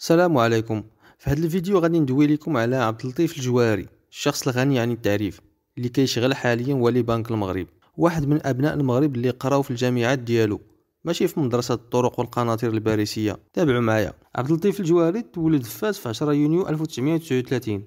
السلام عليكم في هذا الفيديو غادي ندوي لكم على عبد اللطيف الجواري الشخص الغني عن التعريف اللي كيشغل حاليا ولي بنك المغرب واحد من ابناء المغرب اللي قراو في الجامعات ديالو ماشي في مدرسة الطرق والقناطر الباريسية تابعوا معايا عبد اللطيف الجواري تولد في فاس في 10 يونيو 1939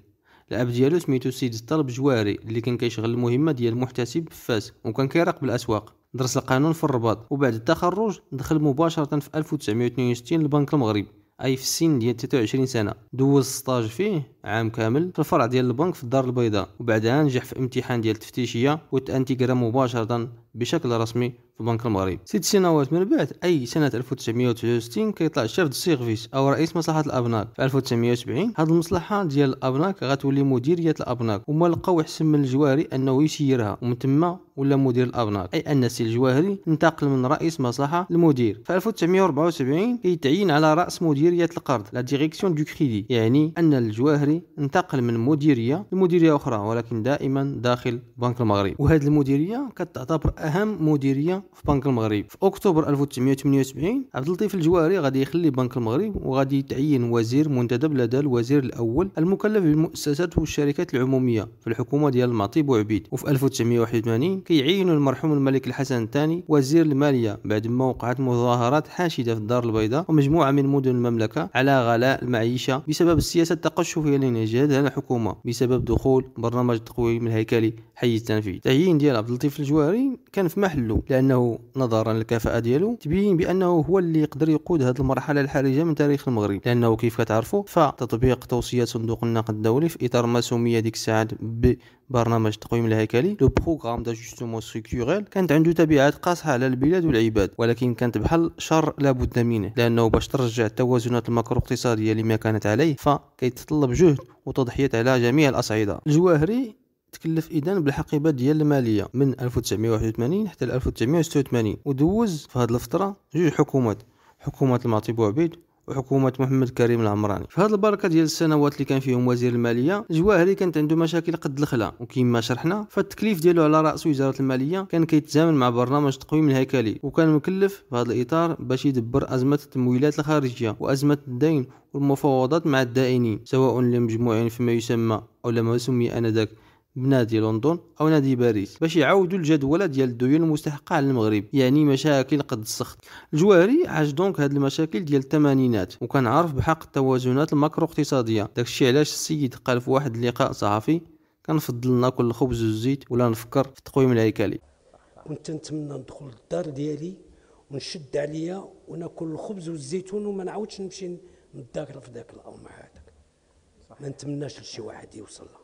الاب ديالو سميتو السيد الطلب جواري اللي كان كيشغل المهمة ديال المحتسب في فاس وكان كيراقب الاسواق درس القانون في الرباط وبعد التخرج دخل مباشرة في 1962 لبنك المغرب اي في السن ديال 23 سنه دوز ستاج فيه عام كامل في الفرع ديال البنك في الدار البيضاء وبعدها نجح في امتحان ديال التفتيشيه وتانتيغرا مباشره بشكل رسمي في بنك المغرب ست سنوات من بعد اي سنه 1969 كيطلع شيف دو سيرفيس او رئيس مصلحه الابناك في 1970 هاد المصلحه ديال الابناك غتولي مديريه الابناك وما لقاو احسن من الجواري انه يسيرها ومن تما ولا مدير الابناك اي ان السي الجواهري انتقل من رئيس مصلحه لمدير في 1974 كيتعين على راس مديريه القرض لا ديريكسيون دو كريدي يعني ان الجواهري يعني انتقل من مديريه لمديريه اخرى ولكن دائما داخل بنك المغرب وهذه المديريه كتعتبر اهم مديريه في بنك المغرب في اكتوبر 1978 عبد اللطيف الجواري غادي يخلي بنك المغرب وغادي يتعين وزير منتدب لدى الوزير الاول المكلف بالمؤسسات والشركات العموميه في الحكومه ديال المعطي بوعبيد وفي 1981 كيعينوا المرحوم الملك الحسن الثاني وزير الماليه بعد ما وقعت مظاهرات حاشده في الدار البيضاء ومجموعه من مدن المملكه على غلاء المعيشه بسبب السياسه التقشفيه لنجاة على الحكومة بسبب دخول برنامج التقويم الهيكلي حي التنفيذ التعيين ديال عبد اللطيف الجواري كان في محله لأنه نظرا للكفاءة ديالو تبين بأنه هو اللي يقدر يقود هذه المرحلة الحرجة من تاريخ المغرب لأنه كيف كتعرفوا فتطبيق توصيات صندوق النقد الدولي في إطار ما سمي ديك الساعات ب برنامج التقويم الهيكلي لو بروغرام داجوستمون ستركتوريل كانت عنده تبعات قاصحه على البلاد والعباد ولكن كانت بحال شر لابد منه لانه باش ترجع التوازنات الماكرو اقتصادية لما كانت عليه فكيتطلب جهد وتضحيات على جميع الاصعده الجواهري تكلف إذن بالحقيبه ديال الماليه من 1981 حتى 1986 ودوز في هذه الفتره جوج حكومات حكومه المعطي بوعبيد وحكومه محمد كريم العمراني في هذه البركه ديال السنوات اللي كان فيهم وزير الماليه الجواهري كانت عنده مشاكل قد الخلا وكما شرحنا فالتكليف ديالو على راس وزاره الماليه كان كيتزامن مع برنامج تقويم الهيكلي وكان مكلف في هذا الاطار باش يدبر ازمه التمويلات الخارجيه وازمه الدين والمفاوضات مع الدائنين سواء لمجموعين فيما يسمى او لما سمي انذاك بنادي لندن او نادي باريس باش يعاودوا الجدوله ديال الديون المستحقه على المغرب يعني مشاكل قد السخط الجواري عاش دونك هاد المشاكل ديال الثمانينات وكان عارف بحق التوازنات الماكرو اقتصاديه داكشي علاش السيد قال في واحد اللقاء صحفي كنفضل ناكل الخبز والزيت ولا نفكر في التقويم الهيكلي كنت نتمنى ندخل للدار ديالي ونشد عليا وناكل الخبز والزيتون وما نعاودش نمشي نتذاكر في ذاك الامر هذاك ما نتمناش لشي واحد يوصل له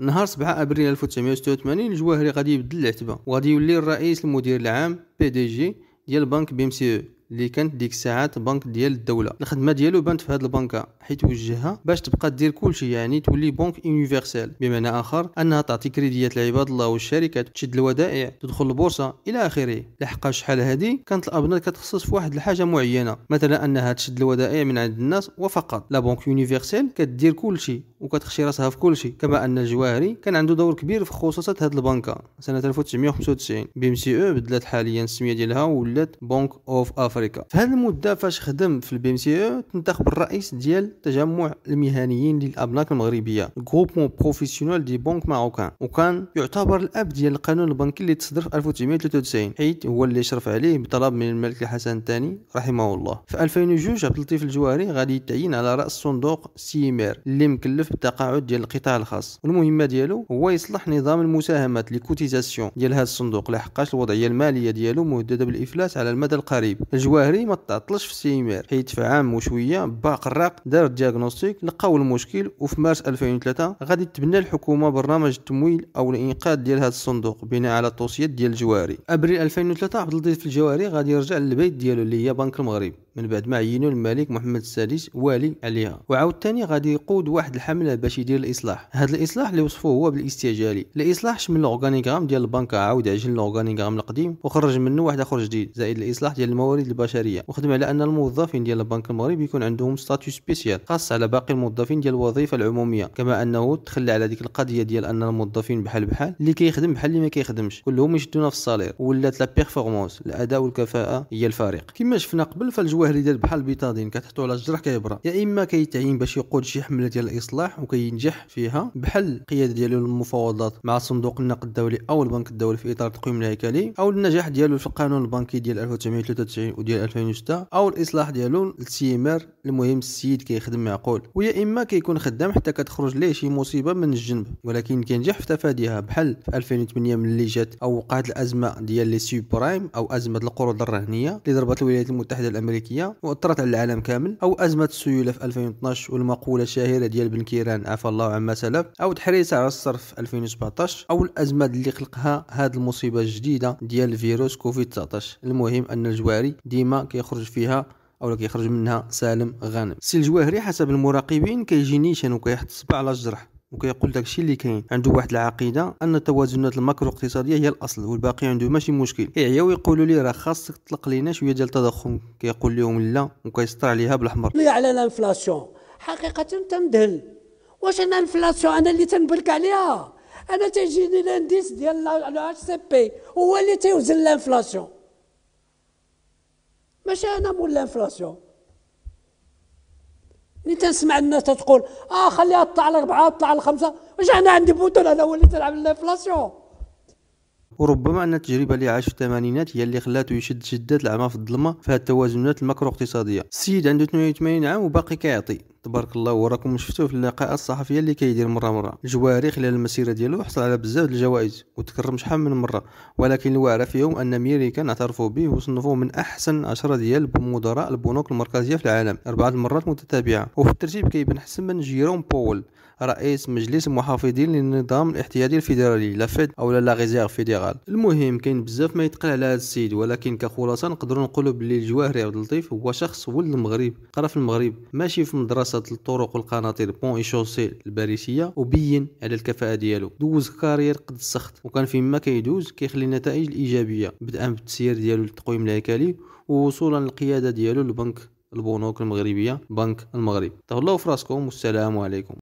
نهار 7 ابريل 1986 الجواهري غادي يبدل العتبه وغادي يولي الرئيس المدير العام بي دي جي ديال بنك بي ام سي او اللي كانت ديك الساعات بنك ديال الدوله الخدمه ديالو بانت في هذه البنكه حيت وجهها باش تبقى دير كلشي يعني تولي بنك يونيفرسال بمعنى اخر انها تعطي كريديات لعباد الله والشركات تشد الودائع تدخل البورصه الى اخره لحقاش شحال هذه كانت الابناء كتخصص في واحد الحاجه معينه مثلا انها تشد الودائع من عند الناس وفقط لا بنك يونيفرسال كدير كلشي وكتخشي راسها في كلشي كما ان الجواهري كان عنده دور كبير في خصوصات هذه البنكه سنه 1995 بي ام سي او بدلت حاليا السميه ديالها ولات بنك اوف افريقيا افريكا في هذه المده فاش خدم في البي ام سي او تنتخب الرئيس ديال تجمع المهنيين للابناك المغربيه غروبمون بروفيسيونيل دي بنك ماروكان وكان يعتبر الاب ديال القانون البنكي اللي تصدر في 1993 حيث هو اللي شرف عليه بطلب من الملك الحسن الثاني رحمه الله في 2002 عبد اللطيف الجواري غادي يتعين على راس صندوق سيمير اللي مكلف بالتقاعد ديال القطاع الخاص والمهمه ديالو هو يصلح نظام المساهمات لي ديال هذا الصندوق لحقاش الوضعيه الماليه ديالو مهدده بالافلاس على المدى القريب الجو الجواهري ما تعطلش في السيمير حيت في عام وشويه باق الراق دار دياغنوستيك لقاو المشكل وفي مارس 2003 غادي تبنى الحكومه برنامج التمويل او الانقاذ ديال هذا الصندوق بناء على توصيات ديال الجواري ابريل 2003 عبد اللطيف الجواري غادي يرجع للبيت ديالو اللي هي بنك المغرب من بعد ما عينوا الملك محمد السادس والي عليها وعاود ثاني غادي يقود واحد الحمله باش يدير الاصلاح هذا الاصلاح اللي وصفوه هو بالاستعجالي الاصلاح شمل الاورغانيغرام ديال البنك عاود عجل الاورغانيغرام القديم وخرج منه واحد اخر جديد زائد الاصلاح ديال الموارد البشريه وخدم على ان الموظفين ديال البنك المغرب يكون عندهم ستاتيو سبيسيال خاص على باقي الموظفين ديال الوظيفه العموميه كما انه تخلى على ديك القضيه ديال ان الموظفين بحال بحال اللي كيخدم بحال اللي ما كيخدمش كلهم يشدونا في الصالير ولات لا بيرفورمانس الاداء والكفاءه هي الفارق كما شفنا قبل فالجو الوهري بحال البيطادين كتحطو على الجرح كيبرا يا اما كيتعين باش يقود شي حمله ديال الاصلاح وكينجح فيها بحال القياده ديالو للمفاوضات مع صندوق النقد الدولي او البنك الدولي في اطار التقويم الهيكلي او النجاح ديالو في القانون البنكي ديال 1993 وديال 2006 او الاصلاح ديالو الاستثمار المهم السيد كيخدم معقول ويا اما كيكون خدام حتى كتخرج ليه شي مصيبه من الجنب ولكن كينجح في تفاديها بحال في 2008 ملي جات او وقعت الازمه ديال لي سوبرايم او ازمه القروض الرهنيه اللي ضربت الولايات المتحده الامريكيه واثرت على العالم كامل او ازمه السيوله في 2012 والمقوله الشهيره ديال بن كيران عفى الله عما سلف او تحريسه على الصرف في 2017 او الازمه اللي خلقها هذه المصيبه الجديده ديال فيروس كوفيد 19 المهم ان الجواري ديما كيخرج فيها او كيخرج منها سالم غانم السي الجواهري حسب المراقبين كيجي نيشان وكيحط الصبع على الجرح وكيقول داكشي اللي كاين عنده واحد العقيده ان التوازنات الماكرو اقتصاديه هي الاصل والباقي عنده ماشي مشكل يعياو ويقولوا لي راه خاصك تطلق لينا شويه ديال التضخم كيقول لهم لا وكيسطر عليها بالاحمر لي على الانفلاسيون حقيقه تمدهل واش انا الانفلاسيون انا اللي تنبلك عليها انا تيجيني الانديس ديال الاتش سي بي هو اللي تيوزن الانفلاسيون باش انا مول الانفلاسيون ملي تنسمع الناس تقول اه خليها تطلع لاربعه تطلع لخمسه واش انا عندي بوتون انا هو اللي تلعب الانفلاسيون وربما ان التجربه اللي عاش في الثمانينات هي اللي خلاته يشد شدات العمى في الظلمه في هذه التوازنات الماكرو اقتصاديه السيد عنده 82 عام وباقي كيعطي تبارك الله وراكم شفتوه في اللقاءات الصحفيه اللي كيدير مره مره جواري خلال المسيره ديالو حصل على بزاف ديال الجوائز وتكرم شحال من مره ولكن الواعره فيهم ان ميريكان اعترفوا به وصنفوه من احسن 10 ديال مدراء البنوك المركزيه في العالم اربعه المرات متتابعه وفي الترتيب كيبان احسن من جيروم بول رئيس مجلس المحافظين للنظام الاحتيادي الفيدرالي لا فيد او لا ريزيرف فيدرال المهم كاين بزاف ما يتقال على هذا السيد ولكن كخلاصه نقدروا نقولوا باللي الجواهري عبد اللطيف هو شخص ولد المغرب قرا في المغرب ماشي في مدرسه دراسه الطرق والقناطير بون اي شوسي الباريسيه وبين على الكفاءه ديالو دوز كارير قد السخط وكان في ما كيدوز كيخلي النتائج الايجابيه بدءا بالتسيير ديالو للتقويم الهيكلي ووصولا للقياده ديالو لبنك البنوك المغربيه بنك المغرب تهلاو فراسكم والسلام عليكم